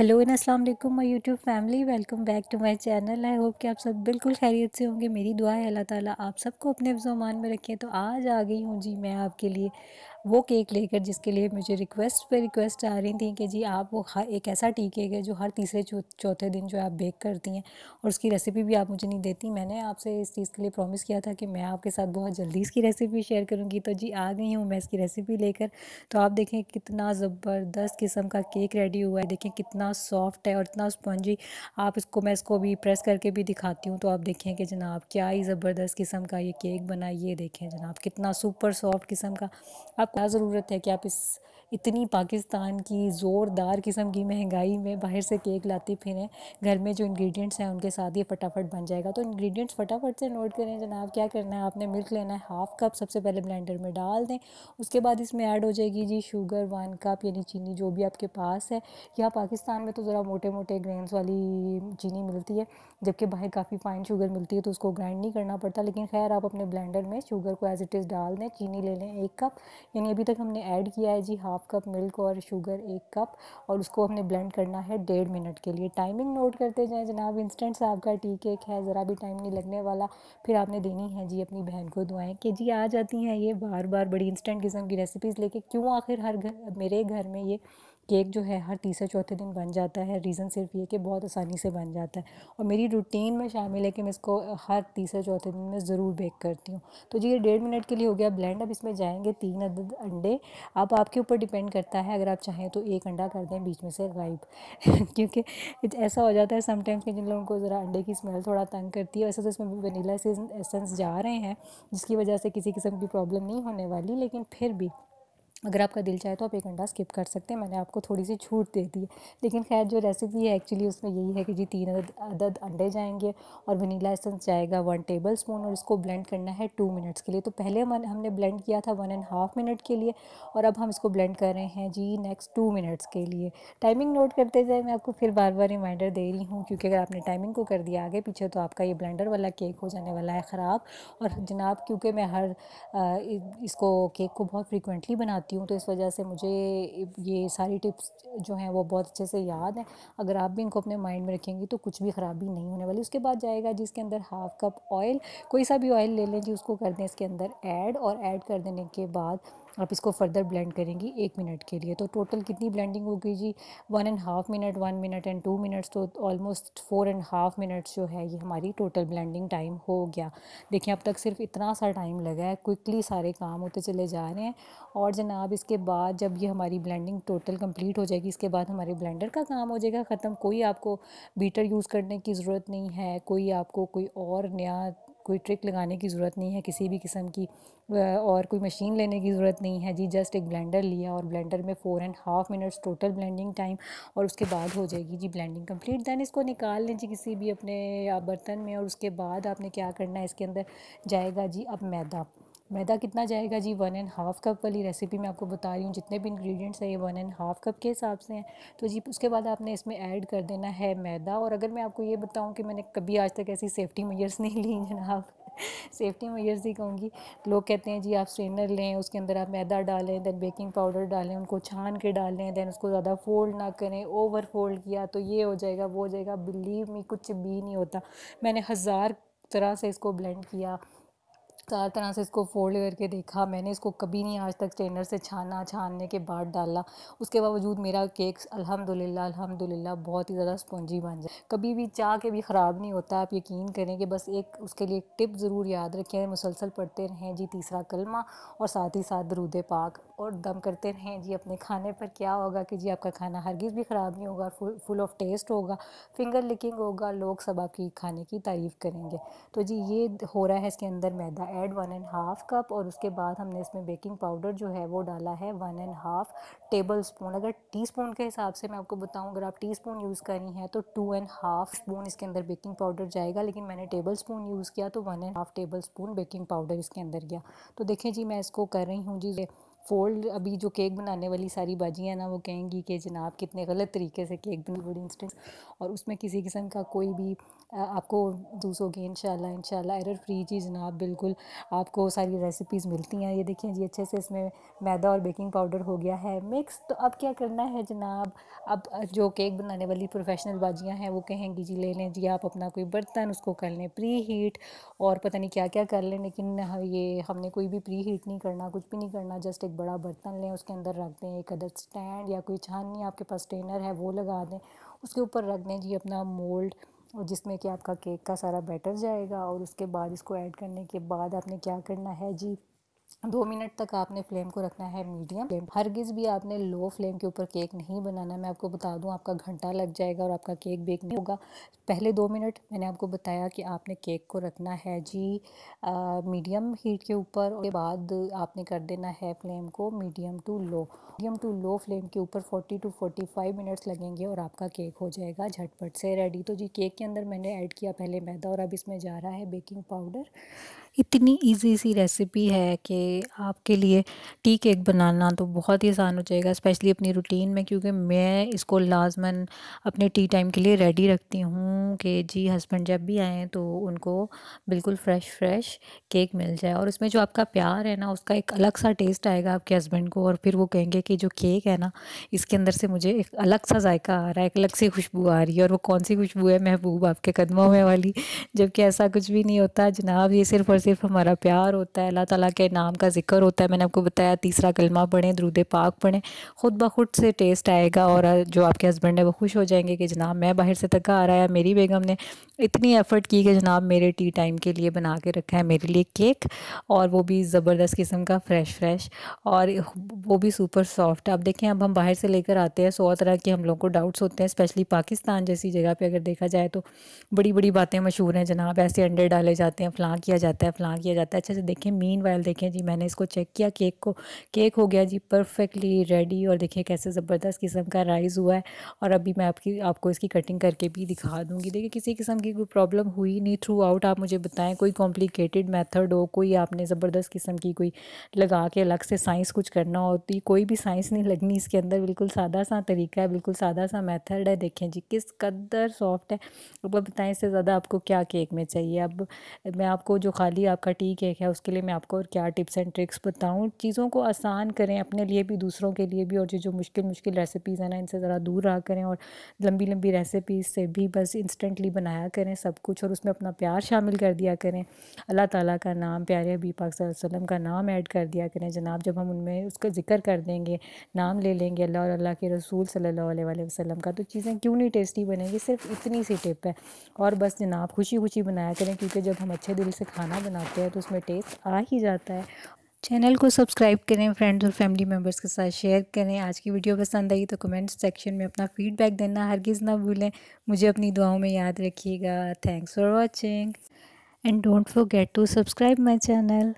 hello and अस्सलाम वालेकुम my YouTube family welcome back to my channel I hope कि आप सब बिल्कुल खैरियत से होंगे मेरी दुआ है अल्लाह ताला आप सबको अपने अफजोमान में रखें तो आज आ गई हूँ जी मैं आपके लिए वो केक लेकर जिसके लिए मुझे रिक्वेस्ट पे रिक्वेस्ट आ रही थी कि जी आप वो हर एक ऐसा टी केक है जो हर तीसरे चौथे दिन जो आप बेक करती हैं और उसकी रेसिपी भी आप मुझे नहीं देती मैंने आपसे इस चीज़ के लिए प्रॉमिस किया था कि मैं आपके साथ बहुत जल्दी इसकी रेसिपी शेयर करूँगी तो जी आ गई हूँ मैं इसकी रेसिपी लेकर तो आप देखें कितना ज़बरदस्त किस्म का केक रेडी हुआ है देखें कितना सॉफ्ट है और इतना स्पॉन्जी आप इसको मैं इसको भी प्रेस करके भी दिखाती हूँ तो आप देखें कि जनाब क्या ही ज़बरदस्त किस्म का ये केक बना ये देखें जनाब कितना सुपर सॉफ्ट किस्म का आप क्या ज़रूरत है कि आप इस इतनी पाकिस्तान की ज़ोरदार किस्म की महंगाई में बाहर से केक लाते फिरें घर में जो इंग्रेडिएंट्स हैं उनके साथ ये फटाफट बन जाएगा तो इंग्रेडिएंट्स फटाफट से नोट करें जनाब क्या करना है आपने मिल्क लेना है हाफ़ कप सबसे पहले ब्लेंडर में डाल दें उसके बाद इसमें ऐड हो जाएगी जी शुगर वन कप यानी चीनी जो भी आपके पास है या पाकिस्तान में तो ज़रा मोटे मोटे ग्रेन्स वाली चीनी मिलती है जबकि बाहर काफ़ी फाइन शुगर मिलती है तो उसको ग्राइंड नहीं करना पड़ता लेकिन खैर आप अपने ब्लेंडर में शुगर को एज़ इट इज़ डाल दें चीनी ले लें एक कप यानी अभी तक हमने ऐड किया है जी हाफ कप मिल्क और शुगर एक कप और उसको हमने ब्लेंड करना है डेढ़ मिनट के लिए टाइमिंग नोट करते जाएँ जनाब इंस्टेंट साहब आपका टी केक है ज़रा भी टाइम नहीं लगने वाला फिर आपने देनी है जी अपनी बहन को दुआएँ कि जी आ जाती हैं ये बार बार बड़ी इंस्टेंट किस्म की रेसिपीज़ लेके क्यों आखिर हर घर मेरे घर में ये केक जो है हर तीसरे चौथे दिन बन जाता है रीज़न सिर्फ ये कि बहुत आसानी से बन जाता है और मेरी रूटीन में शामिल है कि मैं इसको हर तीसरे चौथे दिन में ज़रूर बेक करती हूँ तो जी ये डेढ़ मिनट के लिए हो गया ब्लेंड अब इसमें जाएंगे तीन अदद अंडे अब आपके ऊपर डिपेंड करता है अगर आप चाहें तो एक अंडा कर दें बीच में से गाइब क्योंकि ऐसा हो जाता है समटाइम्स कि जिन लोगों को ज़रा अंडे की स्मेल थोड़ा तंग करती है वैसे तो इसमें वनीला एसेंस जा रहे हैं जिसकी वजह से किसी किस्म की प्रॉब्लम नहीं होने वाली लेकिन फिर भी अगर आपका दिल चाहे तो आप एक अंडा स्किप कर सकते हैं मैंने आपको थोड़ी सी छूट दे दी है लेकिन खैर जो रेसिपी है एक्चुअली उसमें यही है कि जी तीन अदद, अदद अंडे जाएंगे और वनीला एसेंस जाएगा वन टेबल स्पून और इसको ब्लेंड करना है टू मिनट्स के लिए तो पहले हम हमने ब्लेंड किया था वन एंड हाफ़ मिनट के लिए और अब हम इसको ब्लेंड कर रहे हैं जी नेक्स्ट टू मिनट्स के लिए टाइमिंग नोट करते जाए मैं आपको फिर बार बार रिमाइंडर दे रही हूँ क्योंकि अगर आपने टाइमिंग को कर दिया आगे पीछे तो आपका ये ब्लेंडर वाला केक हो जाने वाला है ख़राब और जनाब क्योंकि मैं हर इसको केक को बहुत फ्रिक्वेंटली बनाती करती हूँ तो इस वजह से मुझे ये सारी टिप्स जो हैं वो बहुत अच्छे से याद हैं अगर आप भी इनको अपने माइंड में रखेंगी तो कुछ भी ख़राबी नहीं होने वाली उसके बाद जाएगा जिसके अंदर हाफ़ कप ऑयल कोई सा भी ऑयल ले लें जी उसको कर दें इसके अंदर ऐड और ऐड कर देने के बाद आप इसको फर्दर ब्लेंड करेंगी एक मिनट के लिए तो टोटल कितनी ब्लेंडिंग होगी जी one and half minute one minute and two minutes तो almost four and half minutes जो है ये हमारी टोटल ब्लेंडिंग टाइम हो गया देखिए अब तक सिर्फ इतना सा टाइम लगा है क्विकली सारे काम होते चले जा रहे हैं और जनाब इसके बाद जब ये हमारी ब्लैंडिंग टोटल कम्प्लीट हो जाएगी इसके बाद हमारे ब्लैंडर का काम हो जाएगा ख़त्म कोई आपको बीटर यूज़ करने की ज़रूरत नहीं है कोई आपको कोई और नया कोई ट्रिक लगाने की ज़रूरत नहीं है किसी भी किस्म की और कोई मशीन लेने की ज़रूरत नहीं है जी जस्ट एक ब्लेंडर लिया और ब्लेंडर में four and half minutes total blending time और उसके बाद हो जाएगी जी ब्लेंडिंग कंप्लीट दैन इसको निकाल लें जी किसी भी अपने बर्तन में और उसके बाद आपने क्या करना है इसके अंदर जाएगा जी अब मैदा मैदा कितना जाएगा जी वन एंड हाफ़ कप वाली रेसिपी मैं आपको बता रही हूँ जितने भी इंग्रेडिएंट्स हैं ये वन एंड हाफ़ कप के हिसाब से हैं तो जी उसके बाद आपने इसमें ऐड कर देना है मैदा और अगर मैं आपको ये बताऊँ कि मैंने कभी आज तक ऐसी सेफ्टी मेजर्स नहीं ली जनाब सेफ्टी मेजर्स ही कहूँगी लोग कहते हैं जी आप स्ट्रेनर लें उसके अंदर आप मैदा डालें दैन बेकिंग पाउडर डालें उनको छान के डालें दैन उसको ज़्यादा फोल्ड ना करें ओवर फोल्ड किया तो ये हो जाएगा वो हो जाएगा बिलीव में कुछ भी नहीं होता मैंने हज़ार तरह से इसको ब्लेंड किया चार तरह से इसको फोल्ड करके देखा मैंने इसको कभी नहीं आज तक स्टेनर से छाना छानने के बाद डाला उसके बावजूद मेरा केक अल्हम्दुलिल्लाह अल्हम्दुलिल्लाह बहुत ही ज़्यादा स्पॉन्जी बन जाए कभी भी चाह के भी ख़राब नहीं होता आप यकीन करें कि बस एक उसके लिए एक टिप ज़रूर याद रखें मुसलसल पढ़ते रहें जी तीसरा कलमा और साथ ही साथ दरूद पाक और दम करते रहें जी अपने खाने पर क्या होगा कि जी आपका खाना हरगिज़ भी ख़राब नहीं होगा फुल फुल ऑफ टेस्ट होगा फिंगर लिकिंग होगा लोग सब आपकी खाने की तारीफ़ करेंगे तो जी ये हो रहा है इसके अंदर मैदा add one and half cup और उसके बाद हमने इसमें बेकिंग पाउडर जो है वो डाला है one and half tablespoon अगर टी स्पून के हिसाब से मैं आपको बताऊँ अगर आप टी स्पून यूज़ करनी है तो टू एंड हाफ़ स्पून इसके अंदर बेकिंग पाउडर जाएगा लेकिन मैंने टेबल स्पून यूज़ किया तो one and half tablespoon baking powder इसके अंदर गया तो देखें जी मैं इसको कर रही हूँ जी फोल्ड अभी जो केक बनाने वाली सारी बाजियाँ ना वो कहेंगी कि जनाब कितने गलत तरीके से केक बना बड़ी इंस्टेंस और उसमें किसी किस्म का कोई भी आपको दूसोगे इन शाला एरर फ्री चीज़ ना बिल्कुल आपको सारी रेसिपीज़ मिलती हैं ये देखिए जी अच्छे से इसमें मैदा और बेकिंग पाउडर हो गया है मिक्स तो अब क्या करना है जनाब अब जो केक बनाने वाली प्रोफेशनल बाजियाँ हैं वो कहेंगी जी ले लें जी आप अपना कोई बर्तन उसको कर लें प्री हीट और पता नहीं क्या क्या कर लें लेकिन ये हमने कोई भी प्री हीट नहीं करना कुछ भी नहीं करना जस्ट एक बड़ा बर्तन लें उसके अंदर रख दें एक अदर स्टैंड या कोई छाननी आपके पास स्टेनर है वो लगा दें उसके ऊपर रख दें जी अपना मोल्ड और जिसमें कि आपका केक का सारा बैटर जाएगा और उसके बाद इसको ऐड करने के बाद आपने क्या करना है जी दो मिनट तक आपने फ्लेम को रखना है मीडियम फ्लेम हरगिज़ भी आपने लो फ्लेम के ऊपर केक नहीं बनाना मैं आपको बता दूं आपका घंटा लग जाएगा और आपका केक बेक नहीं होगा पहले दो मिनट मैंने आपको बताया कि आपने केक को रखना है जी मीडियम हीट के ऊपर उसके बाद आपने कर देना है फ्लेम को medium to low medium to low flame के ऊपर forty to forty five minutes लगेंगे और आपका केक हो जाएगा झटपट से रेडी तो जी केक के अंदर मैंने ऐड किया पहले मैदा और अब इसमें जा रहा है बेकिंग पाउडर इतनी इजी सी रेसिपी है कि आपके लिए टी केक बनाना तो बहुत ही आसान हो जाएगा स्पेशली अपनी रूटीन में क्योंकि मैं इसको लाजमन अपने टी टाइम के लिए रेडी रखती हूँ कि जी हस्बैंड जब भी आएँ तो उनको बिल्कुल फ्रेश फ्रेश केक मिल जाए और उसमें जो आपका प्यार है ना उसका एक अलग सा टेस्ट आएगा आपके हस्बैंड को और फिर वो कहेंगे कि जो केक है ना इसके अंदर से मुझे एक अलग सा जायका आ रहा है एक अलग सी खुशबू आ रही है और वो कौन सी खुशबू है महबूब आपके कदमों में वाली जबकि ऐसा कुछ भी नहीं होता जनाब ये सिर्फ सिर्फ हमारा प्यार होता है अल्लाह ताला के नाम का जिक्र होता है मैंने आपको बताया तीसरा कलमा पढ़ें द्रूद पाक पढ़ें खुद ब खुद से टेस्ट आएगा और जो आपके हस्बैंड है वो खुश हो जाएंगे कि जनाब मैं बाहर से तक आ रहा है मेरी बेगम ने इतनी एफ़र्ट की कि जनाब मेरे टी टाइम के लिए बना के रखा है मेरे लिए केक और वो भी ज़बरदस्त किस्म का फ्रेश फ्रेश और वो भी सुपर सॉफ्ट आप देखें अब हम बाहर से लेकर आते हैं सौ तरह के हम लोगों को डाउट्स होते हैं स्पेशली पाकिस्तान जैसी जगह पर अगर देखा जाए तो बड़ी बड़ी बातें मशहूर हैं जनाब ऐसे अंडे डाले जाते हैं फ्लां किया जाता है है फलां किया जाता है अच्छे से देखें मीन वाइल देखें जी मैंने इसको चेक किया केक को केक हो गया जी परफेक्टली रेडी और देखिए कैसे ज़बरदस्त किस्म का राइज हुआ है और अभी मैं आपकी आपको इसकी कटिंग करके भी दिखा दूँगी देखिए किसी किस्म की कोई प्रॉब्लम हुई नहीं थ्रू आउट आप मुझे बताएं कोई कॉम्प्लिकेटेड मैथड हो कोई आपने ज़बरदस्त किस्म की कोई लगा के अलग से साइंस कुछ करना होती कोई भी साइंस नहीं लगनी इसके अंदर बिल्कुल सादा सा तरीका है बिल्कुल सादा सा मैथड है देखें जी किस कदर सॉफ्ट है अब बताएं इससे ज़्यादा आपको क्या केक में चाहिए अब मैं आपको जो खाली डेली आपका टी केक है उसके लिए मैं आपको और क्या टिप्स एंड ट्रिक्स बताऊँ चीज़ों को आसान करें अपने लिए भी दूसरों के लिए भी और जो जो मुश्किल मुश्किल रेसिपीज़ हैं ना इनसे ज़रा दूर रहा करें और लंबी लंबी रेसिपीज़ से भी बस इंस्टेंटली बनाया करें सब कुछ और उसमें अपना प्यार शामिल कर दिया करें अल्लाह ताला का नाम प्यारे अबी पाक वसल्लम का नाम ऐड कर दिया करें जनाब जब हम उनमें उसका जिक्र कर देंगे नाम ले लेंगे अल्लाह और अल्लाह के रसूल सल्ला वसलम का तो चीज़ें क्यों नहीं टेस्टी बनेंगी सिर्फ इतनी सी टिप है और बस जनाब खुशी खुशी बनाया करें क्योंकि जब हम अच्छे दिल से खाना बनाते हैं तो उसमें टेस्ट आ ही जाता है चैनल को सब्सक्राइब करें फ्रेंड्स और फैमिली मेम्बर्स के साथ शेयर करें आज की वीडियो पसंद आई तो कमेंट सेक्शन में अपना फीडबैक देना हरगिज़ ना भूलें मुझे अपनी दुआओं में याद रखिएगा thanks for watching and don't forget to subscribe my channel